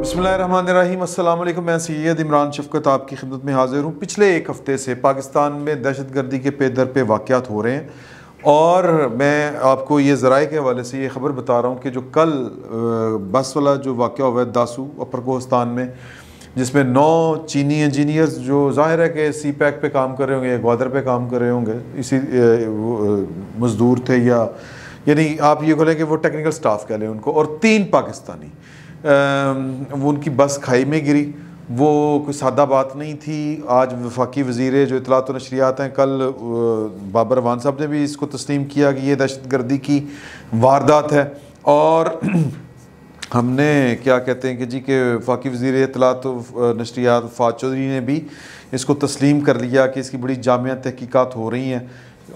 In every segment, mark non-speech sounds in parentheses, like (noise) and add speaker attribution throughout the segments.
Speaker 1: बसमीम अल्लाम मैं सैद इमरान शफकत आपकी खिदत में हाजिर हूँ पिछले एक हफ़्ते से पाकिस्तान में दहशत गर्दी के पे दर पे वाक़ात हो रहे हैं और मैं आपको ये ज़रा के हवाले से ये ख़बर बता रहा हूँ कि जो कल बस वाला जो वाक़ हुआ है दासू अपर कोहस्तान में जिसमें नौ चीनी इंजीनियर्स जो ज़ाहिर है कि सी पैक पर काम कर रहे होंगे या ग्वादर पर काम कर रहे होंगे इसी मज़दूर थे या यानी आप ये कहें कि वो टेक्निकल स्टाफ कह लें उनको और तीन पाकिस्तानी वो उनकी बस खाई में गिरी वो कोई सादा बात नहीं थी आज वफाकी वजीर जो इतलात नशरियात हैं कल बाबर रवान साहब ने भी इसको तस्लीम किया कि ये दहशत गर्दी की वारदात है और (clears throat) हमने क्या कहते हैं कि जी के वफाकी वजीर इतलात नशरियात फात चौधरी ने भी इसको तस्लीम कर लिया कि इसकी बड़ी जामिया तहकीक़ात हो रही हैं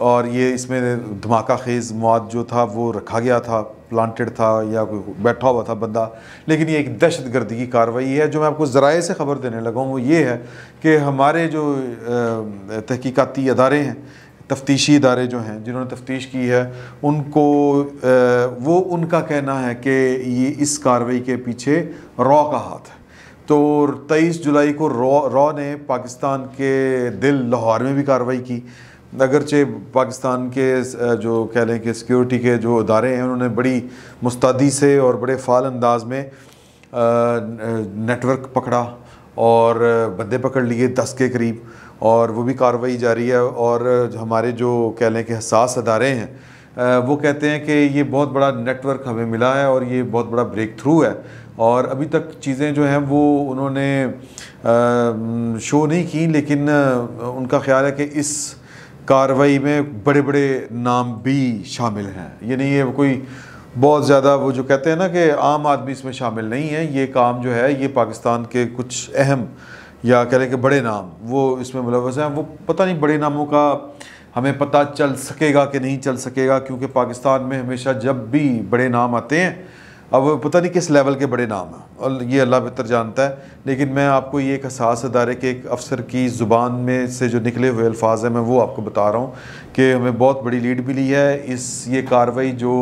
Speaker 1: और ये इसमें धमाका खेज मवाद जो था वो रखा गया था प्लांटेड था या कोई बैठा हुआ था बंदा लेकिन ये एक दहशत गर्दी की कार्रवाई है जो मैं आपको ज़राए से ख़बर देने लगा हूँ वो ये है कि हमारे जो तहकीकती अदारे हैं तफ्तीशी इदारे जो हैं जिन्होंने तफ्तीश की है उनको वो उनका कहना है कि ये इस कार्रवाई के पीछे रॉ का हाथ है तो 23 जुलाई को रॉ रॉ ने पाकिस्तान के दिल लाहौर में भी कार्रवाई की अगरचे पाकिस्तान के जो कह लें कि सिक्योरिटी के जो अदारे हैं उन्होंने बड़ी मुस्तदी से और बड़े फ़ाल अंदाज में नेटवर्क पकड़ा और बंदे पकड़ लिए दस के करीब और वो भी कार्रवाई जारी है और हमारे जो कह लें कि हसास अदारे हैं वो कहते हैं कि ये बहुत बड़ा नेटवर्क हमें मिला है और ये बहुत बड़ा ब्रेक थ्रू है और अभी तक चीज़ें जो हैं वो उन्होंने शो नहीं की लेकिन उनका ख्याल है कि इस कार्रवाई में बड़े बड़े नाम भी शामिल हैं यानी ये कोई बहुत ज़्यादा वो जो कहते हैं ना कि आम आदमी इसमें शामिल नहीं है ये काम जो है ये पाकिस्तान के कुछ अहम या कह रहे कि बड़े नाम वो इसमें मुलवस हैं वो पता नहीं बड़े नामों का हमें पता चल सकेगा कि नहीं चल सकेगा क्योंकि पाकिस्तान में हमेशा जब भी बड़े नाम आते हैं अब पता नहीं किस लेवल के बड़े नाम हैं और ये अल्लाह बेहतर जानता है लेकिन मैं आपको ये एक हसास अदारे के एक अफसर की ज़ुबान में से जो निकले हुए अल्फाज हैं मैं वो आपको बता रहा हूँ कि हमें बहुत बड़ी लीड मिली है इस ये कार्रवाई जो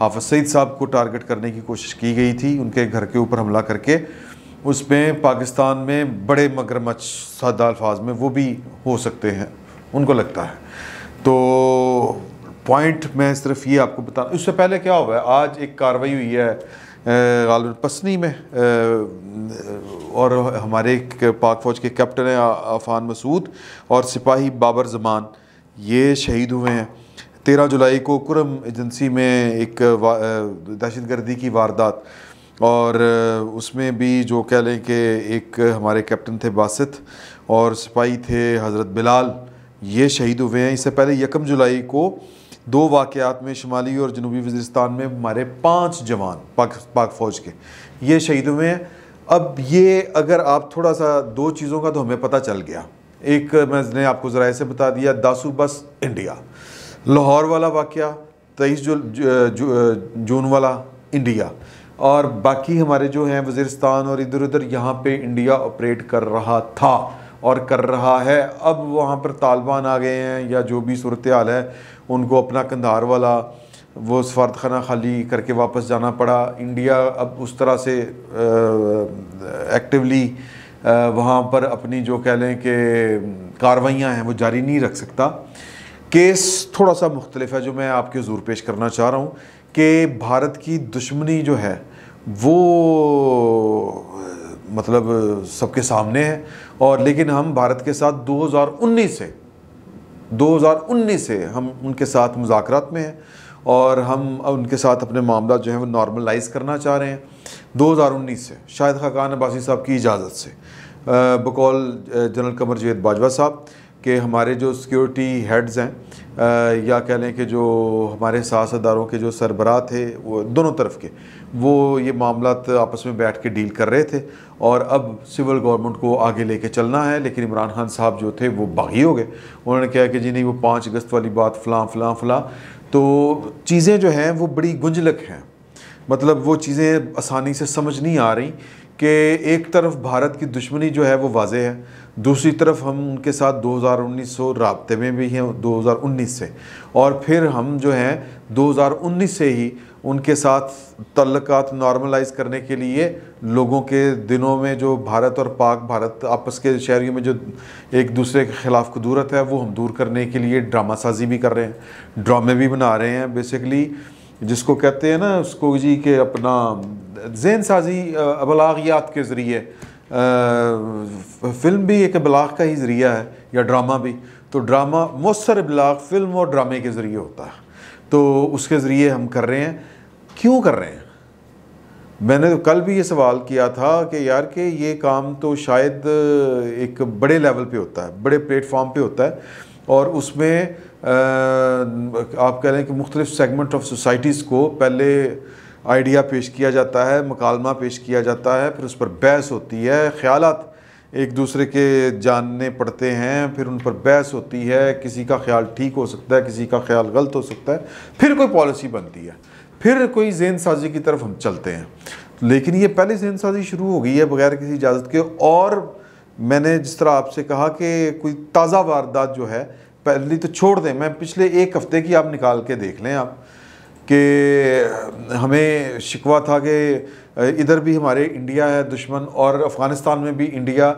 Speaker 1: हाफज सईद साहब को टारगेट करने की कोशिश की गई थी उनके घर के ऊपर हमला करके उसमें पाकिस्तान में बड़े मगरमच्छ सादा अल्फाज में वो भी हो सकते हैं उनको लगता है तो पॉइंट मैं सिर्फ ये आपको बता उससे पहले क्या हुआ है आज एक कार्रवाई हुई है गाल पसनी में और हमारे एक पाक फ़ौज के कैप्टन हैं अफान मसूद और सिपाही बाबर जमान ये शहीद हुए हैं तेरह जुलाई को कुरम एजेंसी में एक दहशत गर्दी की वारदात और उसमें भी जो कह लें कि एक हमारे कैप्टन थे बासित और सिपाही थे हज़रत बिलाल ये शहीद हुए हैं इससे पहले यकम जुलाई को दो वाकयात में शुमाली और जनूबी वज़रस्तान में हमारे पाँच जवान पाक पाक फ़ौज के ये शहीद हुए हैं अब ये अगर आप थोड़ा सा दो चीज़ों का तो हमें पता चल गया एक मैंने आपको ज़रा से बता दिया दासू बस इंडिया लाहौर वाला वाक़ तेईस जू जून वाला इंडिया और बाकी हमारे जो हैं वजरस्तान और इधर उधर यहाँ पे इंडिया ऑपरेट कर रहा था और कर रहा है अब वहाँ पर तालिबान आ गए हैं या जो भी सूरत हाल है उनको अपना कंधार वाला वो सफारतखाना खाली करके वापस जाना पड़ा इंडिया अब उस तरह से एक्टिवली वहाँ पर अपनी जो कह लें कि कार्रवाइयाँ हैं वो जारी नहीं रख सकता केस थोड़ा सा मुख्तलिफ है जो मैं आपके ज़ोर पेश करना चाह रहा हूँ कि भारत की दुश्मनी जो है वो मतलब सबके सामने है और लेकिन हम भारत के साथ 2019 से 2019 से हम उनके साथ मुजाकर में हैं और हम उनके साथ अपने मामला जो है वो नॉर्मलाइज करना चाह रहे हैं 2019 से शाहिद खाकान अब्बासी साहब की इजाज़त से बकौल जनरल कमर जवेद बाजवा साहब कि हमारे जो सिक्योरिटी हेड्स हैं आ, या कह लें कि जो हमारे सासदारों के जो सरबरा थे वो दोनों तरफ के वो ये मामला आपस में बैठ के डील कर रहे थे और अब सिविल गवर्नमेंट को आगे लेके चलना है लेकिन इमरान खान साहब जो थे वो बागी हो गए उन्होंने कहा कि जी नहीं वो पाँच अगस्त वाली बात फ़लाँ फ़लाँ फ़लाँ तो चीज़ें जो हैं वो बड़ी गुंजलक हैं मतलब वो चीज़ें आसानी से समझ नहीं आ रही कि एक तरफ भारत की दुश्मनी जो है वो वाजे है दूसरी तरफ हम उनके साथ 2019 हज़ार रबते में भी हैं 2019 से और फिर हम जो हैं 2019 से ही उनके साथ तल्लक़ात नॉर्मलाइज करने के लिए लोगों के दिनों में जो भारत और पाक भारत आपस के शहरियों में जो एक दूसरे के ख़िलाफ़ कदूरत है वो हम दूर करने के लिए ड्रामा साजी भी कर रहे हैं ड्रामे भी बना रहे हैं बेसिकली जिसको कहते हैं ना उसको जी के अपना जैन साजी अबलागियात के ज़रिए फ़िल्म भी एक अबलाग का ही ज़रिया है या ड्रामा भी तो ड्रामा मौसर अबलाग फ़िल्म और ड्रामे के ज़रिए होता है तो उसके ज़रिए हम कर रहे हैं क्यों कर रहे हैं मैंने तो कल भी ये सवाल किया था कि यार कि ये काम तो शायद एक बड़े लेवल पे होता है बड़े प्लेटफॉर्म पे होता है और उसमें आप कह रहे हैं कि मुख्तलिफ सेगमेंट ऑफ सोसाइटीज़ को पहले आइडिया पेश किया जाता है मकालमा पेश किया जाता है फिर उस पर बहस होती है ख्याल एक दूसरे के जानने पड़ते हैं फिर उन पर बहस होती है किसी का ख्याल ठीक हो सकता है किसी का ख्याल गलत हो सकता है फिर कोई पॉलिसी बनती है फिर कोई जेन साजी की तरफ हम चलते हैं लेकिन ये पहले जेन साजी शुरू हो गई है बगैर किसी इजाज़त के और मैंने जिस तरह आपसे कहा कि कोई ताज़ा वारदात जो है पहली तो छोड़ दें मैं पिछले एक हफ़्ते की आप निकाल के देख लें आप कि हमें शिकवा था कि इधर भी हमारे इंडिया है दुश्मन और अफ़गानिस्तान में भी इंडिया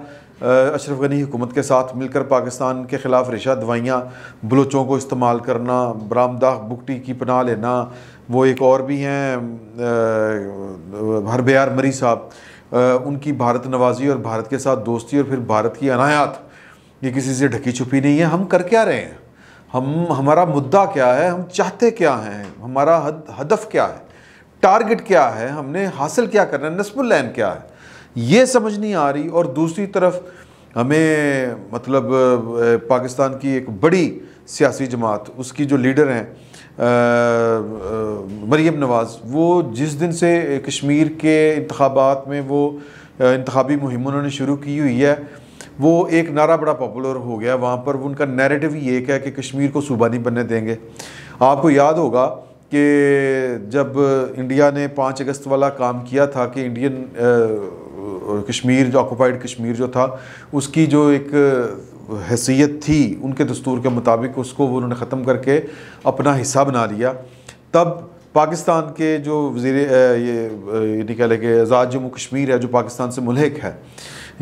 Speaker 1: अशरफ गनी हुकूमत के साथ मिलकर पाकिस्तान के ख़िलाफ़ रेशा दवाइयाँ बलोचों को इस्तेमाल करना बरामदाख बुकटी की पनाह लेना वो एक और भी हैं हरबयार मरी साहब उनकी भारत नवाजी और भारत के साथ दोस्ती और फिर भारत की अनायात ये किसी से ढकी छुपी नहीं है हम कर क्या रहे हैं हम हमारा मुद्दा क्या है हम चाहते क्या हैं हमारा हद, हदफ क्या है टारगेट क्या है हमने हासिल क्या करना है नस्बुल लैन क्या है ये समझ नहीं आ रही और दूसरी तरफ हमें मतलब पाकिस्तान की एक बड़ी सियासी जमात उसकी जो लीडर हैं मरीम नवाज़ वो जिस दिन से कश्मीर के इंतबात में वो इंतबी मुहिम उन्होंने शुरू की हुई है वो एक नारा बड़ा पॉपुलर हो गया वहाँ पर उनका नैरेटिव ही एक है कि कश्मीर को सूबा नहीं बनने देंगे आपको याद होगा कि जब इंडिया ने पाँच अगस्त वाला काम किया था कि इंडियन कश्मीर जो ऑक्यूपाइड कश्मीर जो था उसकी जो एक हैसियत थी उनके दस्तूर के मुताबिक उसको उन्होंने ख़त्म करके अपना हिस्सा बना लिया तब पाकिस्तान के जो वजीर ये लें कि आज़ाद जम्मू कश्मीर है जो पाकिस्तान से मुलहक है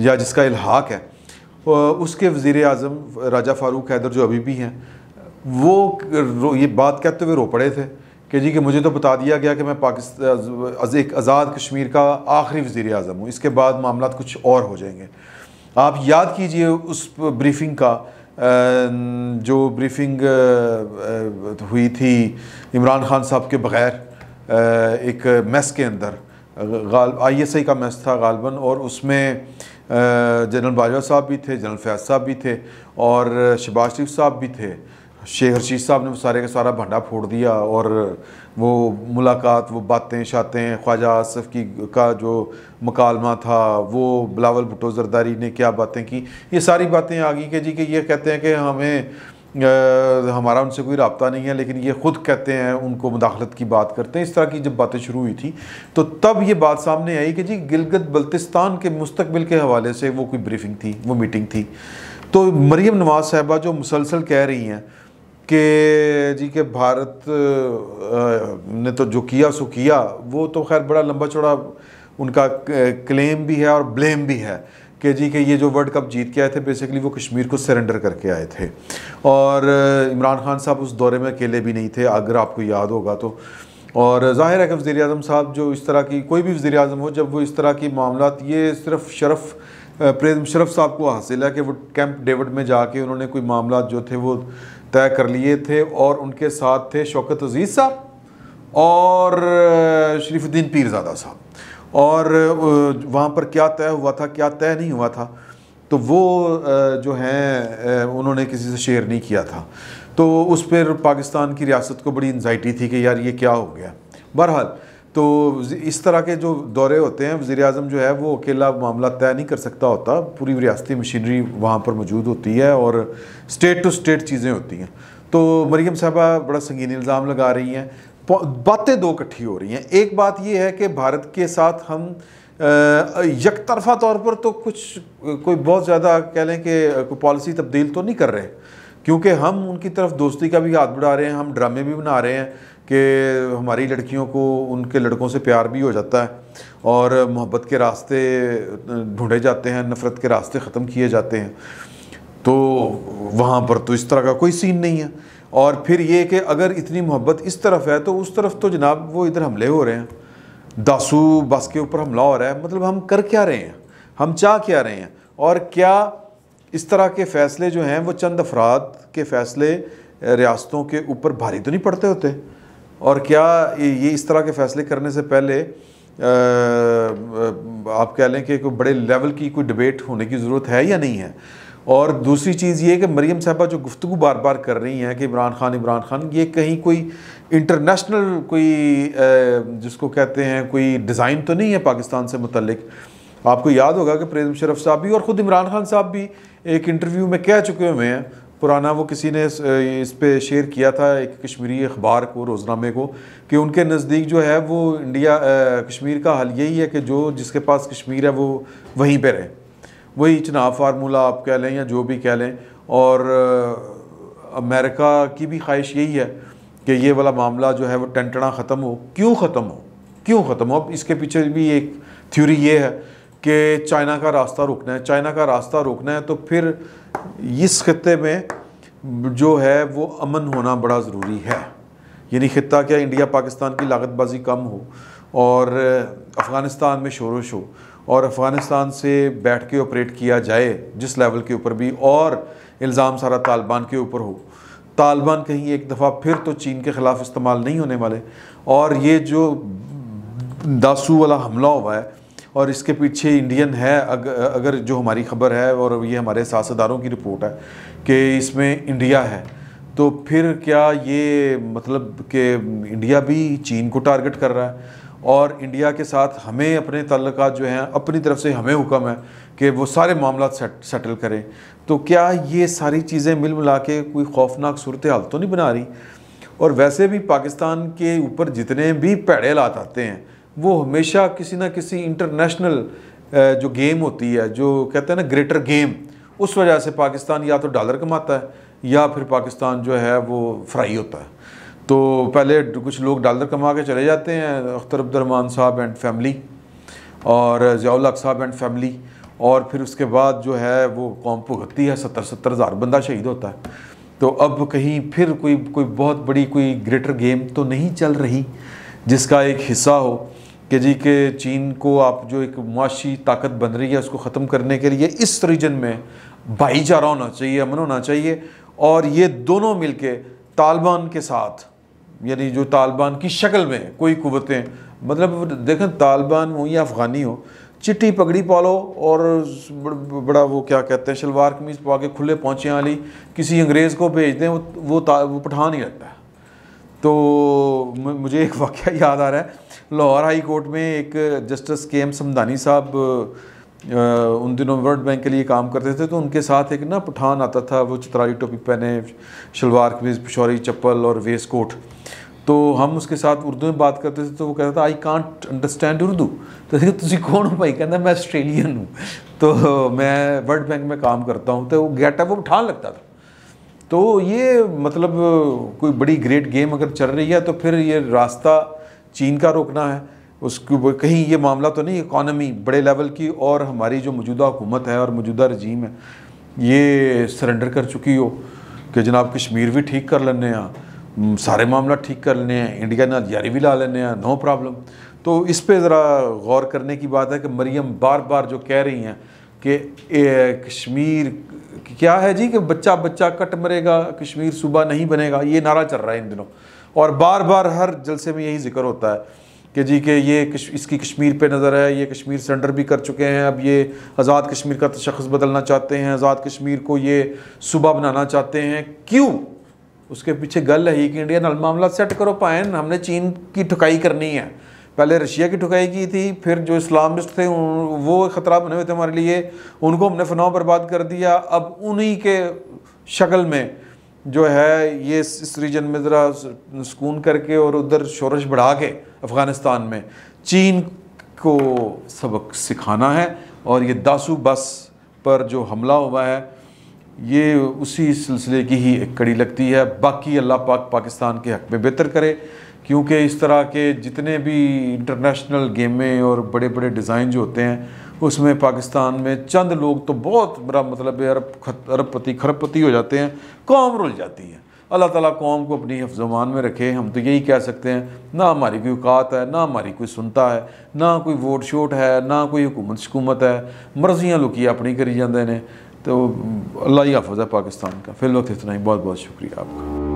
Speaker 1: या जिसका इलाहाक है उसके वज़ी अजम राजा फ़ारूक हैदर जो अभी भी हैं वो ये बात कहते हुए रो पड़े थे कि जी कि मुझे तो बता दिया गया कि मैं पाकिस्तान एक आज़ाद कश्मीर का आखिरी वज़ी अजम हूँ इसके बाद मामला कुछ और हो जाएंगे आप याद कीजिए उस ब्रीफिंग का जो ब्रीफिंग हुई थी इमरान खान साहब के बग़ैर एक मेस के अंदर आई एस आई का मेस था गालबन और उसमें जनरल बाजवा साहब भी थे जनरल फैज साहब भी थे और शबाज शरीफ साहब भी थे शेख रशीद साहब ने सारे का सारा भंडा फोड़ दिया और वो मुलाकात वो बातें शातें ख्वाजा आसफ़ की का जो मकालमा था वो बिलावल भुटो जरदारी ने क्या बातें की ये सारी बातें आ गई कि जी कि ये कहते हैं कि हमें आ, हमारा उनसे कोई रबता नहीं है लेकिन ये ख़ुद कहते हैं उनको मुदाखलत की बात करते हैं इस तरह की जब बातें शुरू हुई थी तो तब ये बात सामने आई कि जी गिलगत बल्तिस्तान के मुस्तबिल के हवाले से वो कोई ब्रीफिंग थी वो मीटिंग थी तो मरीम नवाज़ साहबा जो मुसलसल कह रही हैं कि जी के भारत ने तो जो किया सो किया वो तो खैर बड़ा लंबा चौड़ा उनका क्लेम भी है और ब्लेम भी है कि जी के ये जो वर्ल्ड कप जीत के आए थे बेसिकली वो कश्मीर को सरेंडर करके आए थे और इमरान खान साहब उस दौरे में अकेले भी नहीं थे अगर आपको याद होगा तो और ज़ाहिर है कि वज़ी अजम साहब जो इस तरह की कोई भी वज़ी अजम हो जब वो इस तरह की मामला ये सिर्फ शरफ़ प्रेम शरफ साहब को हासिल है कि वो कैंप डेविड में जाके उन्होंने कोई मामला जो थे वो तय कर लिए थे और उनके साथ थे शौकत अजीज़ साहब और शरीफुद्दीन पीरजादा साहब और वहाँ पर क्या तय हुआ था क्या तय नहीं हुआ था तो वो जो हैं उन्होंने किसी से शेयर नहीं किया था तो उस पर पाकिस्तान की रियासत को बड़ी इन्जाइटी थी कि यार ये क्या हो गया बहरहाल तो इस तरह के जो दौरे होते हैं वज़ी अजम जो है वो अकेला मामला तय नहीं कर सकता होता पूरी रियासती मशीनरी वहाँ पर मौजूद होती है और स्टेट टू स्टेट चीज़ें होती हैं तो मरीम साहबा बड़ा संगीन इल्ज़ाम लगा रही हैं बातें दो इकट्ठी हो रही हैं एक बात यह है कि भारत के साथ हम यक तरफा तौर पर तो कुछ कोई बहुत ज़्यादा कह लें कि कोई पॉलिसी तब्दील तो नहीं कर रहे क्योंकि हम उनकी तरफ दोस्ती का भी हाथ बढ़ा रहे हैं हम ड्रामे भी बना रहे हैं कि हमारी लड़कियों को उनके लड़कों से प्यार भी हो जाता है और मोहब्बत के रास्ते ढूंढे जाते हैं नफ़रत के रास्ते ख़त्म किए जाते हैं तो वहाँ पर तो इस तरह का कोई सीन नहीं है और फिर ये कि अगर इतनी मोहब्बत इस तरफ है तो उस तरफ तो जनाब वो इधर हमले हो रहे हैं दासू बस के ऊपर हमला हो रहा है मतलब हम कर क्या रहे हैं हम चाह क्या रहे हैं और क्या इस तरह के फ़ैसले जो हैं वो चंद अफराद के फ़ैसले रियासतों के ऊपर भारी तो नहीं पड़ते होते और क्या ये इस तरह के फैसले करने से पहले आप कह लें कि कोई बड़े लेवल की कोई डिबेट होने की ज़रूरत है या नहीं है और दूसरी चीज़ ये कि मरीम साहबा जो गुफ्तु बार बार कर रही हैं कि इमरान खान इमरान खान ये कहीं कोई इंटरनेशनल कोई जिसको कहते हैं कोई डिज़ाइन तो नहीं है पाकिस्तान से मतलब आपको याद होगा कि प्रेम शरफ साहब भी और ख़ुद इमरान खान साहब भी एक इंटरव्यू में कह चुके हुए हैं पुराना वो किसी ने इस पर शेयर किया था एक कश्मीरी अखबार को रोज़नामे को कि उनके नज़दीक जो है वो इंडिया कश्मीर का हल यही है कि जो जिसके पास कश्मीर है वो वहीं पर रहे वही चुनाव फार्मूला आप कह लें या जो भी कह लें और अमेरिका की भी ख्वाहिश यही है कि ये वाला मामला जो है वो टेंटना ख़त्म हो क्यों ख़त्म हो क्यों ख़त्म हो अब इसके पीछे भी एक थ्योरी ये है कि चाइना का रास्ता रोकना है चाइना का रास्ता रोकना है तो फिर इस खत्े में जो है वो अमन होना बड़ा ज़रूरी है यानी खत्ता क्या इंडिया पाकिस्तान की लागतबाजी कम हो और अफ़गानिस्तान में शोरश हो और अफ़गानिस्तान से बैठ के ऑपरेट किया जाए जिस लेवल के ऊपर भी और इल्ज़ाम सारा तालिबान के ऊपर हो तालिबान कहीं एक दफ़ा फिर तो चीन के ख़िलाफ़ इस्तेमाल नहीं होने वाले और ये जो दासू वाला हमला हुआ है और इसके पीछे इंडियन है अग, अगर जो हमारी खबर है और ये हमारे सासदारों की रिपोर्ट है कि इसमें इंडिया है तो फिर क्या ये मतलब कि इंडिया भी चीन को टारगेट कर रहा है और इंडिया के साथ हमें अपने तल्लक जो हैं अपनी तरफ से हमें हुक्म है कि वो सारे मामला सेट, सेटल करें तो क्या ये सारी चीज़ें मिल मिला के कोई खौफनाक सूरत हाल तो नहीं बना रही और वैसे भी पाकिस्तान के ऊपर जितने भी पैड़े लात आते हैं वो हमेशा किसी ना किसी इंटरनेशनल जो गेम होती है जो कहते हैं ना ग्रेटर गेम उस वजह से पाकिस्तान या तो डॉलर कमाता है या फिर पाकिस्तान जो है वो फ्राई होता है तो पहले कुछ लोग डॉलर कमा के चले जाते हैं अख्तर अब्दुलरहमान साहब एंड फैमिली और ज़ियाल साहब एंड फैमिली और फिर उसके बाद जो है वो कौम भुगतती है सत्तर सत्तर हज़ार बंदा शहीद होता है तो अब कहीं फिर कोई कोई बहुत बड़ी कोई ग्रेटर गेम तो नहीं चल रही जिसका एक हिस्सा हो कि जी के चीन को आप जो एक मुआशी ताकत बन रही है उसको ख़त्म करने के लिए इस रीजन में भाईचारा होना चाहिए अमन होना चाहिए और ये दोनों मिल के तालिबान के साथ यानी जो तालिबान की शक्ल में कोई कुतें मतलब देखें तालिबान हो या अफ़गानी हो चिट्टी पगड़ी पालो और बड़ा वो क्या कहते हैं शलवार कमीज पा के खुले पहुँचे वाली किसी अंग्रेज़ को भेज दें वो वो, वो पठान ही लगता है तो मुझे एक वाक़ याद आ रहा है लाहौर हाई कोर्ट में एक जस्टिस के एम समधानी साहब उन दिनों वर्ल्ड बैंक के लिए काम करते थे तो उनके साथ एक ना पठान आता था वो चित्राली टोपी पहने शलवार कमीज पिशौरी चप्पल और वेस्ट कोट तो हम उसके साथ उर्दू में बात करते थे तो वो कहता था आई कांट अंडरस्टैंड उर्दू तो तुम कौन हो भाई कहना मैं ऑस्ट्रेलियन हूँ तो मैं वर्ल्ड बैंक में काम करता हूँ तो वो गेटअप वो पठान लगता था तो ये मतलब कोई बड़ी ग्रेट गेम अगर चल रही है तो फिर ये रास्ता चीन का रोकना है उस कहीं ये मामला तो नहीं इकॉनमी बड़े लेवल की और हमारी जो मौजूदा हुकूमत है और मौजूदा रजीम है ये सरेंडर कर चुकी हो कि जनाब कश्मीर भी ठीक कर लेने हैं सारे मामला ठीक कर लेने हैं इंडिया ने जारी भी ला लेने हैं नो प्रॉब्लम तो इस पर ज़रा गौर करने की बात है कि मरियम बार बार जो कह रही हैं कि कश्मीर क्या है जी कि बच्चा बच्चा कट मरेगा कश्मीर सूबा नहीं बनेगा ये नारा चल रहा है इन दिनों और बार बार हर जलसे में यही जिक्र होता है कि जी के ये इसकी कश्मीर पे नज़र है ये कश्मीर सरेंडर भी कर चुके हैं अब ये आज़ाद कश्मीर का तशखस बदलना चाहते हैं आज़ाद कश्मीर को ये सुबह बनाना चाहते हैं क्यों उसके पीछे गल है कि इंडिया नल मामला सेट करो पाए हमने चीन की ठुकाई करनी है पहले रशिया की ठुकाई की थी फिर जो इस्लामिस्ट थे वो ख़तरा बने हुए थे हमारे लिए उनको हमने फनाव बर्बाद कर दिया अब उन्हीं के शक्ल में जो है ये इस रीजन में ज़रा सुकून करके और उधर शोरश बढ़ा के अफ़गानिस्तान में चीन को सबक सिखाना है और ये दासू बस पर जो हमला हुआ है ये उसी सिलसिले की ही एक कड़ी लगती है बाकी अल्लाह पाक पाकिस्तान के हक में बेहतर करे क्योंकि इस तरह के जितने भी इंटरनेशनल गेमें और बड़े बड़े डिज़ाइन जो होते हैं उसमें पाकिस्तान में चंद लोग तो बहुत बड़ा मतलब अरब अरबपति खरबपति हो जाते हैं कौम रुल जाती है अल्लाह ताला कौम को अपनी हफ्जमान में रखे हम तो यही कह सकते हैं ना हमारी कोई औकात है ना हमारी कोई सुनता है ना कोई वोट शोट है ना कोई हुकूमत शकूमत है मर्जियाँ लुकी अपनी करी जाते हैं तो अल्लाह ही हाफज है पाकिस्तान का फिलवत तो इतना ही बहुत बहुत शुक्रिया आपका